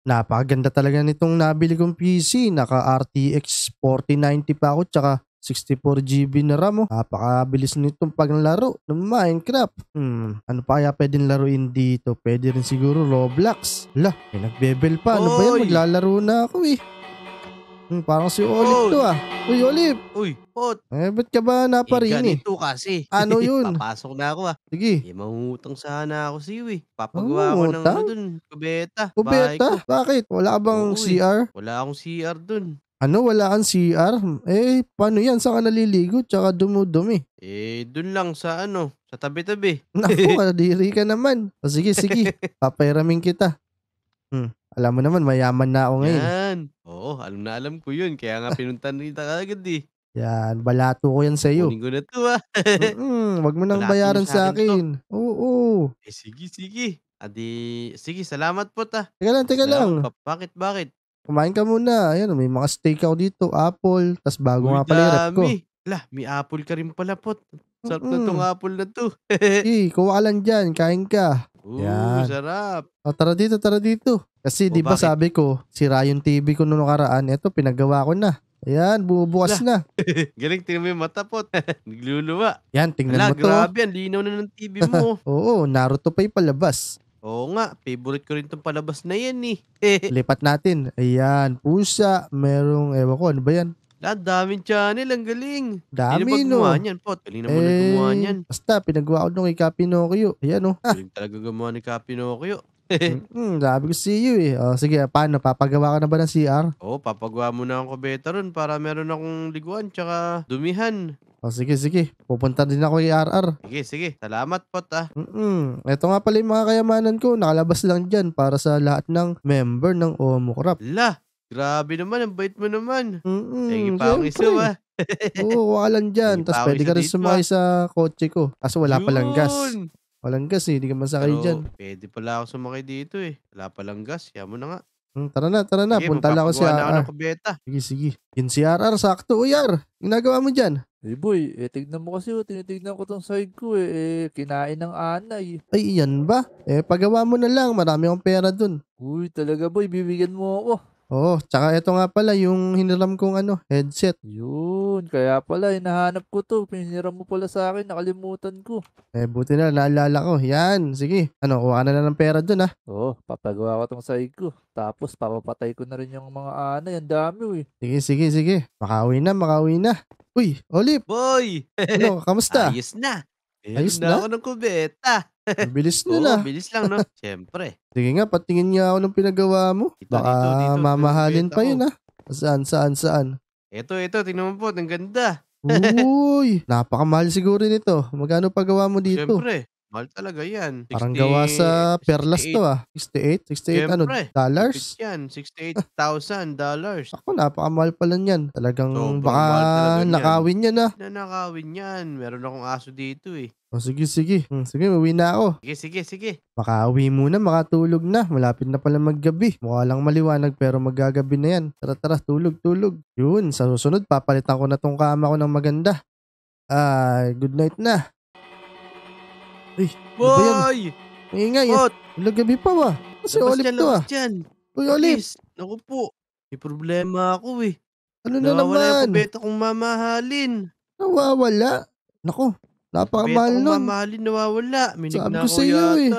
Napakaganda talaga nitong nabili kong PC. Naka RTX 4090 pa ako tsaka 64GB na RAM. Oh. Napakabilis nitong paglaro ng Minecraft. Hmm, ano pa kaya pwedeng laruin dito? Pwede rin siguro Roblox. Lah, may nagbebel pa. Ano Oy! ba yan? Maglalaro na ako eh. Hmm, parang si Olip to ah. Uy, Olip! Uy, pot! Eh, ba't ka ba naparin Eh, ganito kasi. Ano yun? Papasok na ako ah. Sige. Eh, mangutang sana ako sa iyo eh. Papagawa oh, ko ng ano dun, kubeta. Kubeta? Bakit? Wala bang Uy, CR? Wala akong CR dun. Ano, wala kang CR? Eh, paano yan? Saan ka naliligo? Tsaka dumudumi. Eh, dun lang sa ano, sa tabi-tabi. Naku, diri ka naman. O sige, sige. Papairamin kita. Hmm. Alam mo naman mayaman na ako ngayon. Yan. Oo, alam na alam ko yun. Kaya nga pinuntan rito agad eh. Yan, balato ko yan sa'yo. Kunin ko na to ah. Mm, wag mo nang bayaran sa akin to. akin. Oo, Eh, sige, sige. Adi, sige, salamat po ta. Teka lang, teka lang. Salamat pa. Bakit, bakit? Kumain ka muna. Ayan, may mga steak ako dito. Apple. Tapos bago Uy, nga pala ko. dami. Lah, may apple ka rin pala po. Sarap na Mm-mm. tong apple na to. Eh, kuha ka lang dyan. Kain ka. Ooh, Yan. sarap. O, oh, tara dito, tara dito. Kasi oh, di ba sabi ko, si Rayon TV ko noong nakaraan, eto pinagawa ko na. Ayan, bubukas na. Galing, tingnan mo yung mata po. Nagluluwa. Yan, tingnan Ala, mo to. grabe. yan. linaw na ng TV mo. Oo, Naruto pa yung palabas. Oo nga, favorite ko rin tong palabas na yan eh. Lipat natin. Ayan, pusa. Merong, ewan ko, ano ba yan? Lahat, daming channel. Ang galing. Dami, Sino no? gumawa niyan, Pot? Galing naman eh, gumawa niyan. Basta, pinagawa ko nung kay Kapinokyo. Ayan, no? Oh. Ah. Galing talaga gumawa ni Kapinokyo. mm, sabi ko si you eh. O, oh, sige, paano? Papagawa ka na ba ng CR? Oo, oh, papagawa mo na ang kubeta ron para meron akong liguan tsaka dumihan. O oh, sige, sige. Pupunta din ako kay RR. Sige, sige. Salamat po ta. Ah. mm Ito nga pala yung mga kayamanan ko. Nakalabas lang dyan para sa lahat ng member ng Omo Omokrap. La! Grabe naman, ang bait mo naman. Mm-mm, Tingi pa akong iso ah. Oo, wakalan dyan. Tapos pwede ka rin sumakay sa kotse ko. Kaso wala Yun. palang gas. Walang gas eh, hindi ka masakay Pero, dyan. Pwede pala ako sumakay dito eh. Wala palang gas, yan mo na nga. Hmm, tara na, tara na. Sige, Punta lang ako si na ako RR. Sige, sige. Yun si RR, sakto. Uy, R, ginagawa mo dyan. Hey boy, eh tignan mo kasi, oh, tinitignan ko tong side ko eh, eh kinain ng anay. Ay, yan ba? Eh, pagawa mo na lang. Marami akong pera dun. Uy, talaga boy, bibigyan mo ako. Oo, tsaka ito nga pala yung hiniram kong ano, headset. Yun, kaya pala hinahanap ko to. Hiniram mo pala sa akin, nakalimutan ko. Eh, buti na, naalala ko. Yan, sige. Ano, kuha na na ng pera dun ah. Oo, oh, papagawa ko tong sahig ko. Tapos papapatay ko na rin yung mga anay. Ang dami eh. Sige, sige, sige. Makauwi na, makauwi na. Uy, Olip, Boy! ano, kamusta? Ayos na. Ayos na? ako ng kubeta. Bilis nila. Oo, bilis lang, no? Siyempre. Sige nga, patingin nga ako ng pinagawa mo. Ito, Baka dito, dito, mamahalin pa yun, ha? Ah. Saan, saan, saan? Ito, ito, tingnan mo po, ang ganda. Uy, napakamahal siguro nito. Magano pagawa mo dito? Siyempre, Mahal talaga yan. 68, Parang gawa sa perlas 68. to ah. 68? 68 ano, Siyempre, ano? Dollars? Yan, 68,000 dollars. Ako, napakamahal pala niyan. Talagang so, baka talaga nakawin yan ah. Na nakawin yan. Meron akong aso dito eh. O oh, sige, sige. Hmm, sige, uwi na ako. Sige, sige, sige. Makauwi muna, makatulog na. Malapit na pala maggabi. Mukha lang maliwanag pero magagabi na yan. Tara, tara, tulog, tulog. Yun, sa susunod, papalitan ko na tong kama ko ng maganda. Ah, good night na. Ay, ano Boy! Ano Ingay. Pot! Wala gabi pa ba? Kasi labas Olive dyan, to ah. Dyan. Uy, Olive. Please. Naku po. May problema ako eh. Ano na Nawawala naman? yung beta kong mamahalin. Nawawala. Naku, napakamahal Beta kong mamahalin nawawala. Minig Sabi na ko ako sa iyo, eh.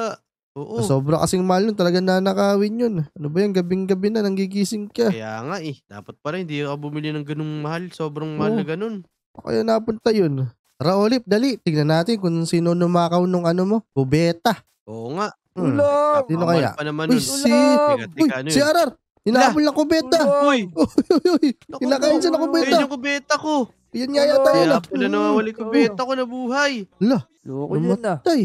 Oo. Ah, sobra kasing mahal nun. Talaga nanakawin yun. Ano ba yan? Gabing-gabi na, nanggigising ka. Kaya nga eh. Dapat pa rin. Hindi ako bumili ng ganung mahal. Sobrang mahal Oo. na ganun. Kaya napunta yun. Raulip, dali. Tignan natin kung sino numakaw nung ano mo. Kubeta. Oo nga. Hmm. Ulam! Sino kaya? Pa naman Uy, si... Teka, teka, Uy, si Arar! Hinahabol ng kubeta! Uy! Kinakain siya ng kubeta! Ayun yung kubeta ko! Yan nga yata yun. Kaya pala nawawali kubeta ko na buhay. Ala, loko yun na. Matay.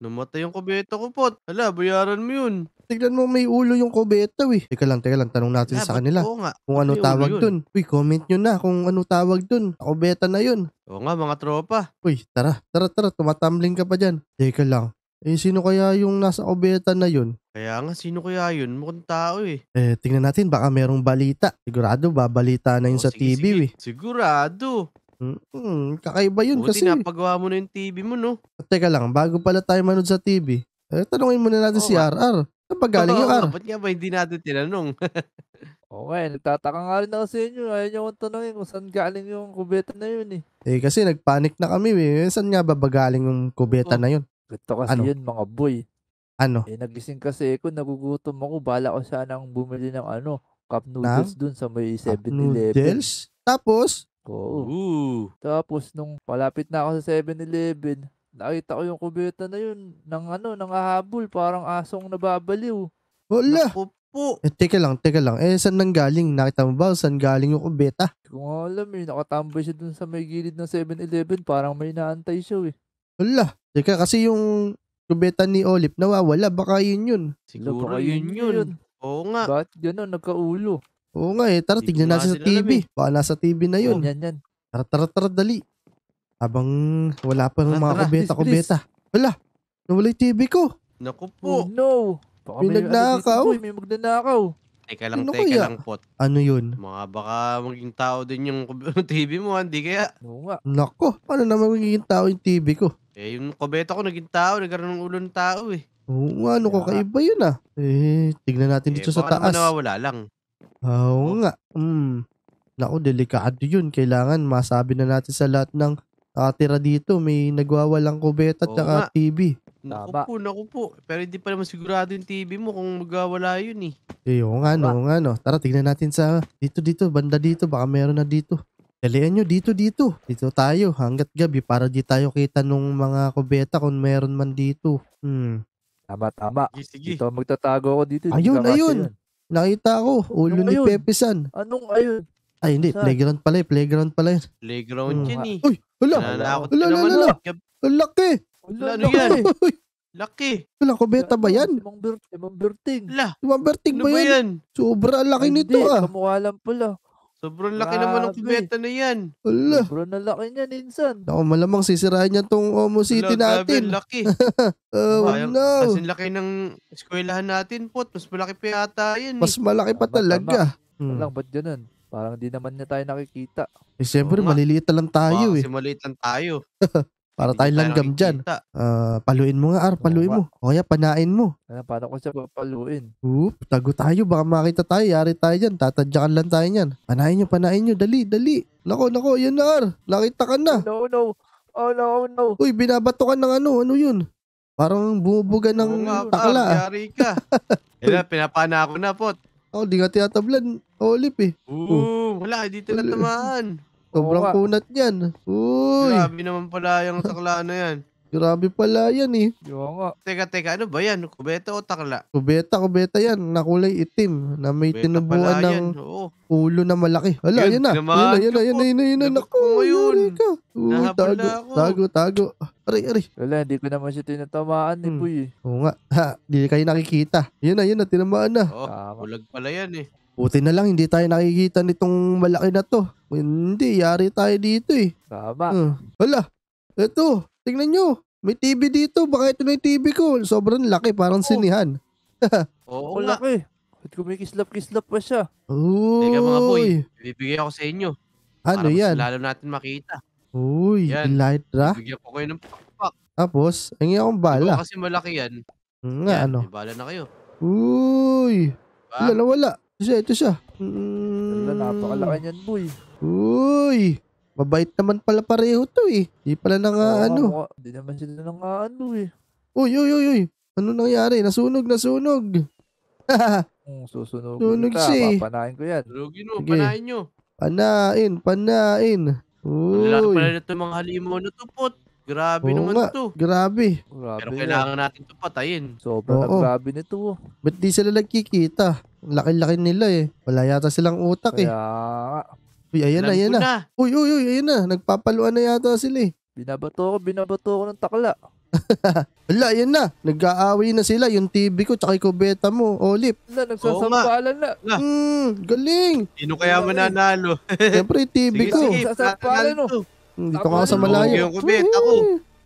Namatay yung kubeta ko, pot. Hala, bayaran mo yun. Tignan mo may ulo yung kubeta, we. Teka lang, teka lang, tanong natin yeah, sa kanila. nga. Kung ano tawag yun? dun. Uy, comment nyo na kung ano tawag dun. Kubeta na yun. Oo nga, mga tropa. Uy, tara, tara, tara, tumatumbling ka pa dyan. Teka lang, eh, sino kaya yung nasa kubeta na yun? Kaya nga, sino kaya yun? Mukhang tao eh. Eh, tingnan natin, baka merong balita. Sigurado, babalita na yun oh, sa sige, TV sige. eh. Sigurado. Mm, kakaiba yun Buti kasi. napagawa mo na yung TV mo, no? Teka lang, bago pala tayo manood sa TV, eh, tanungin muna natin Oo, si RR. Saan ba galing yung R? Dapat nga ba hindi natin tinanong? Oo, eh, nagtataka nga rin ako sa inyo. Ayaw niyo akong tanongin kung saan galing yung kubeta na yun eh. Eh, kasi nagpanik na kami eh. eh saan nga ba ba yung kubeta na yun? Ito kasi Ano? yun mga boy. Ano? Eh, nagising kasi ako, nagugutom ako. Bala ko sanang bumili ng ano, cup noodles dun sa may 7-Eleven. Noodles? Tapos, Oo. Oh. Ooh. Tapos nung palapit na ako sa 7-Eleven, nakita ko yung kubeta na yun ng ano, ng ahabol, parang asong nababaliw. Wala! Naku Eh, teka lang, teka lang. Eh, saan nang galing? Nakita mo ba? Saan galing yung kubeta? Hindi ko nga alam eh. Nakatambay siya dun sa may gilid ng 7-Eleven. Parang may naantay siya eh. Wala! Teka, kasi yung kubeta ni Olip nawawala. Baka yun yun. Siguro baka yun, yun yun. Oo nga. Ba't ganun? Nagkaulo. Oo nga eh. Tara, tignan natin sa nga sila TV. Baka nasa TV na yun. Yan, yan. Tara, tara, tara, dali. Habang wala pa ng mga kubeta, bilis, bilis. kubeta. Wala, nawala yung TV ko. Naku Oh, po. no. Baka May ano nagnakaw? may magnanakaw. Teka lang, Sino teka kaya? lang pot. Ano yun? Mga baka maging tao din yung TV mo, ah. hindi kaya. Oo nga. Nako, paano naman magiging tao yung TV ko? Eh, yung kubeta ko naging tao, nagkaroon ng ulo ng tao eh. Oo nga, ano Kaya nga. kakaiba yun ah. Eh, tignan natin eh, dito sa taas. naman taas. nawawala lang. Oo oh. nga. Mm. Naku, delikado yun. Kailangan masabi na natin sa lahat ng nakatira dito. May nagwawalang kubeta at Oo saka TV. Naku po, naku po. Pero hindi pa naman sigurado yung TV mo kung magwawala yun eh. Eh, oo nga, diba? no, oo nga, no. Tara, tignan natin sa dito, dito, banda dito. Baka meron na dito. Dalian nyo dito, dito. Dito tayo hanggat gabi para di tayo kita nung mga kubeta kung meron man dito. Hmm. Tama, tama. Sige, sige. Dito magtatago ako dito. Ayun, ayun. Nakita ko, ulo ni ayun? Pepesan. Anong ayun? Ay, hindi. Saan? Playground pala eh. Playground pala yun. Playground hmm. yun eh. Uy, Hala! Nananakot Wala, ka wala, oh. Ang laki. Wala, ano yan? Laki. Wala ko beta ba yan? Ibang birthday. Ibang birthday. Ibang ano berting ba yan? yan? Sobra laki nito ah. Kamukha lang pala. Sobrang laki Grabe. naman ng kubeta na yan. Ala. Sobrang laki niyan, insan. Ako, malamang sisirahin niya tong Omo City Ala, natin. Grabe, laki. oh, Kaya, no. Mas laki ng eskwelahan natin, po. Mas malaki pa yata yan. Eh. malaki pa talaga. Tama. Hmm. Alang, ba't Parang di naman niya tayo nakikita. Eh, siyempre, maliliit lang tayo ah, eh. Kasi maliit lang tayo. Para tayo langgam dyan. Uh, paluin mo nga, Ar. Paluin mo. O kaya panain mo. Ano, paano ko siya papaluin? Oop, tago tayo. Baka makita tayo. Yari tayo dyan. Tatadyakan lang tayo niyan. Panain nyo, panain nyo. Dali, dali. Nako, nako. Yun na, Ar. Nakita ka na. Oh, no, no. Oh, no, oh, no. Uy, binabato ka ng ano. Ano yun? Parang bumubuga ng Oo takla. Yari ka. Ila, pinapana ako na, pot. Oh, di nga tinatablan. Olip eh. Oo, wala. Dito na tamaan. Sobrang Oo nga. kunat yan. Uy, Grabe naman pala yung takla na ano yan. grabe pala yan eh. Yung nga. Teka, teka, ano ba yan? Kubeta o takla? Kubeta, kubeta yan. Na kulay itim. Na may Kubeta tinubuan ng Oo. ulo na malaki. Hala, Yun, yun, na. Yun naman. na, yun na, yun na, yun na, yun na. Naku, yun. ka. Uy, tago, ako. tago, tago. Aray, aray. Wala, hindi ko naman siya tinatamaan ni eh, Hmm. Puy. Eh. Oo nga. Ha, di kayo nakikita. Yun na, yun na, tinamaan na. Oh, Tama. bulag pala yan eh. Buti na lang hindi tayo nakikita nitong malaki na to. Hindi, yari tayo dito eh. Tama. Uh, hala, eto, tingnan nyo. May TV dito, baka ito na yung TV ko. Sobrang laki, parang oh. sinihan. Oo, oh, laki. Ba't kumikislap-kislap pa siya? Uy. Teka mga boy, bibigyan ko sa inyo. Ano yan? Para lalo natin makita. Uy, yan. ra? Bibigyan ko kayo ng pakpak. Tapos, ang akong bala. Diba kasi malaki yan. Hmm, nga, yan, ano? May bala na kayo. Uy. Diba? Wala wala. Ito, ito siya. Mm. napakalaki niyan, boy. Uy! Mabait naman pala pareho to eh. Hindi pala na nga oh, ano. Hindi naman sila na nga ano eh. Uy, uy, uy, uy. Ano nangyari? Nasunog, nasunog. mm, susunog. Sunog siya eh. Papanain ko yan. Sunogin mo, Sige. panain nyo. Panain, panain. Uy. Lalaki pala na mga halimaw na tupot. Grabe Oo naman nga. to. Grabe. Grabe Pero kailangan natin to patayin. Sobrang Oo. grabe nito. oh. Ba't di sila nagkikita? Ang laki-laki nila eh. Wala yata silang utak eh. Kaya eh. Uy, ayan na, Alam ayan na. Uy, uy, uy, ayan na. Nagpapaluan na yata sila eh. binabato ko, binabato ko ng takla. Wala, yan na. Nag-aaway na sila. Yung TV ko, tsaka yung kubeta mo. Olip. Wala, nagsasampalan na. Ah. Hmm, galing. Sino kaya mananalo? Siyempre, TV Sige, ko. sige. Sasampalan, oh. mo. no. Dito ka sa malayo. Yung kubit, ako.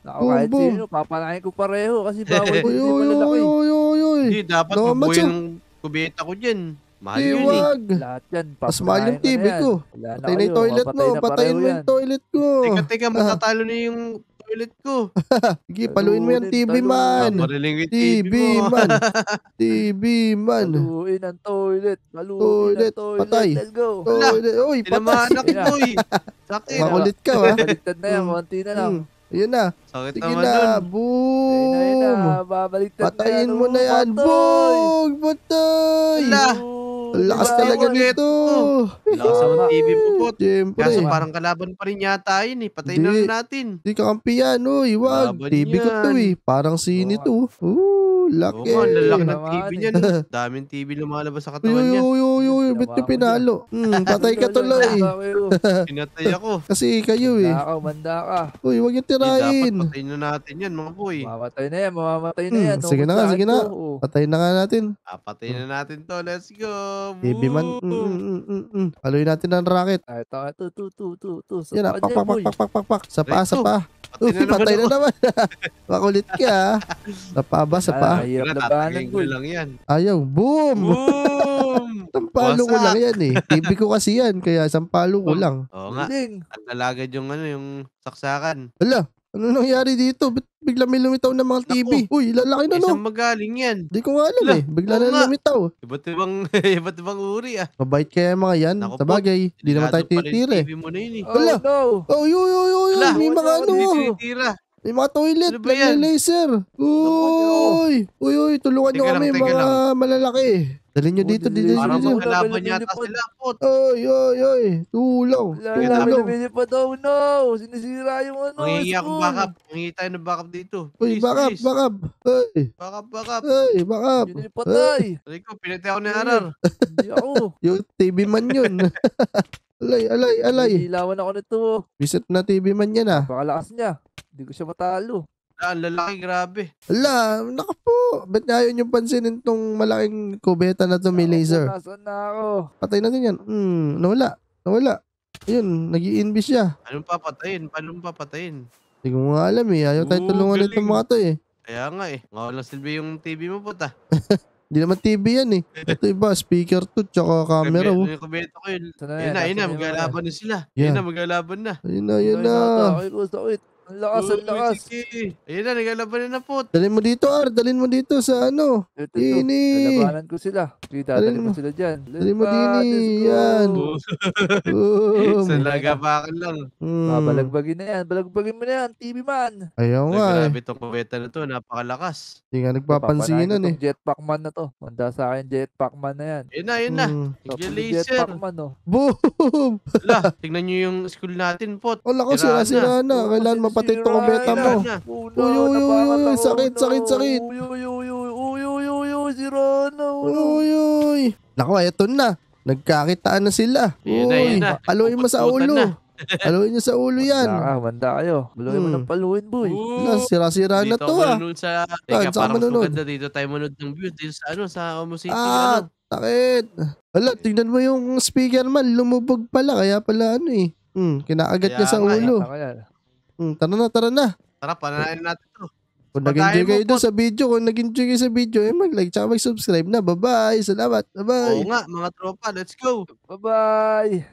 Ako kahit sino, papanahin ko pareho kasi bawal ko yung malalaki. Uy, uy, uy, Hindi, dapat no, mabuhay ng kubeta ko dyan. Mahal yun eh. Lahat yan. Mas mahal yung TV ko. Patay na yung toilet mo. Patayin mo yung toilet ko. Teka, teka. Ah. Matatalo na yung toilet ko. Sige, paluin mo yung TV man. Mariling yung TV, man. TV man. Paluin ang toilet. Paluin toilet. ang toilet. Patay. Let's go. Toilet. Uy, patay. Tinamahanak ito eh. Sakit. Makulit ka ha. Baliktad na yan. Mm. Konti na lang. Mm. Yun na. Sakit Sige naman na. Dun. Boom. Yun na, yun na. Babaliktad Patayin na. Patayin mo na yan. Boom. Patay. Patay. Ang lakas diba, talaga nito. Oh. Lakas naman TV po po. Siyempre. Kaso parang kalaban pa rin yata yun eh. Patay na natin. Hindi kakampi yan. Oh, iwag. TV ko to eh. Parang sini oh. to. Laki. Oo, ang lalaki ng TV niya. Daming TV lumalabas sa katawan niya. Uy, uy, uy, uy. Ba't pinalo? Hmm, patay ka tuloy. Pinatay ako. Kasi kayo eh. Banda ka, banda ka. Uy, huwag yung tirain. Dapat patayin na natin yan, mga boy. Mamatay na yan, mamamatay na hmm, yan. Sige na nga, sige na. Patayin na nga natin. Papatay ah, na natin to. Let's go. TV man. Hmm, hmm, Aloy natin ng racket. Ah, ito, ito, ito, ito, ito, ito. Yan na, pak, pak, pak, pak, pak, pak, pak. Sa pa, sa pa. Uy, patay na naman. Makulit ka. Ah. Sa sa pa? Mahirap na bahanan, lang yan. Ayaw. Boom! Boom! sampalo ko lang yan eh. TV ko kasi yan, kaya sampalo ko oh, lang. Oo nga. Galing. At nalagad yung ano, yung saksakan. Ala, ano nangyari dito? Ba't bigla may lumitaw ng mga TV? Uy, lalaki na no. Isang magaling yan. Hindi ko nga alam Ala, eh. Bigla oo na lumitaw. Iba't ibang, iba't ibang uri ah. Mabait kaya mga yan. Sa bagay, hindi di naman tayo Delikado pa titira eh. mo na yun eh. Oh, no. Oh, yo, yo, yo, yo. Ala, May mga ano. May mga toilet, Ano ba may laser. Naku, Oo. Uy, uy, uy, tulungan nyo kami, lang, mga lang. malalaki. Dali nyo dito, dito, dito, Parang dito. magkalaban yata sila, put. Uy, uy, uy, tulong, tulong. Wala, namin daw, lumilipad. no! Sinisira yung ano. Mangiiyak ang school. backup. Mangiiyak tayo ng backup dito. Uy, Please, bakap, please. bakap. Uy, Backup, backup. uy, backup. Yun yung patay. Aray ko, pinatay ako ni Arar. Hindi ako. Yung TV man yun. alay, alay, alay. Hinilawan ako nito. Visit na TV man yan ah. Pakalakas niya. Hindi ko siya matalo. Ang lalaki, grabe. Ala, naka po. Ba't ayaw niyong pansinin tong malaking kubeta na to, may laser? Nasaan na ako? Patay natin yan. Hmm, nawala. Nawala. Ayun, nag i siya. Anong papatayin? Paano papatayin? Hindi ko nga alam eh. Ayaw tayo tulungan galing. mga to eh. Kaya nga eh. Nga walang silbi yung TV mo puta. Hindi naman TV yan eh. eh. Ito iba, speaker to, tsaka camera. Oh. Yung kumbento ko yun. Sana Yun na, yun na. Maglalaban na sila. Yeah. Yun na, maglalaban na. Ayun na, ayun na. Ay, gusto ko. Ang lakas, ang lakas. Ayun na, nagalabanan na po. Dalin mo dito, Ar. Dalin mo dito sa ano. Ito, ito. Dini. Lalabanan ko sila. Sige, dalhin mo sila dyan. Dalhin mo, Dini. Yan. oh, sa lagabakan lang. Hmm. Babalagbagin na yan. Balagbagin mo na yan, TV man. Ayaw nga. Eh. Grabe eh. to kubeta na to. Napakalakas. Hindi nga nagpapansinan eh. Jetpack man na to. Manda sa akin jetpack man na yan. Ayun na, ayun na. Hmm. Jetpack man, oh. Boom! Wala, tingnan nyo yung school natin, pot. Wala ko, sira-sira na. Kailan patay itong kumeta mo. Uy, uy, uy, uy, sakit, sakit, sakit. Uy, uy, uy, uy, uy, uy, uy, si Rana. Uy, uy. Nako, eto na. Nagkakitaan na sila. Yun na, yun na. Aloy mo sa ulo. Haluin nyo sa ulo yan. Manda ka, manda kayo. Baluhin mo hmm. ng paluin, boy. sira-sira na to, ah. Dito sa... Ah, Teka, parang maganda dito tayo manood ng view. Dito sa ano, sa Omo City. Ah, ano. takit. Hala, tingnan mo yung speaker man. Lumubog pala. Kaya pala ano eh. Hmm, kinakagat niya sa eh. ulo. Kaya, Mm, tara na, tara na. Tara, pananayin natin to. Kung nag-enjoy kayo doon sa video, kung nag-enjoy kayo sa video, eh, mag-like tsaka mag-subscribe na. Bye-bye. Salamat. Bye-bye. Oo nga, mga tropa. Let's go. Bye-bye.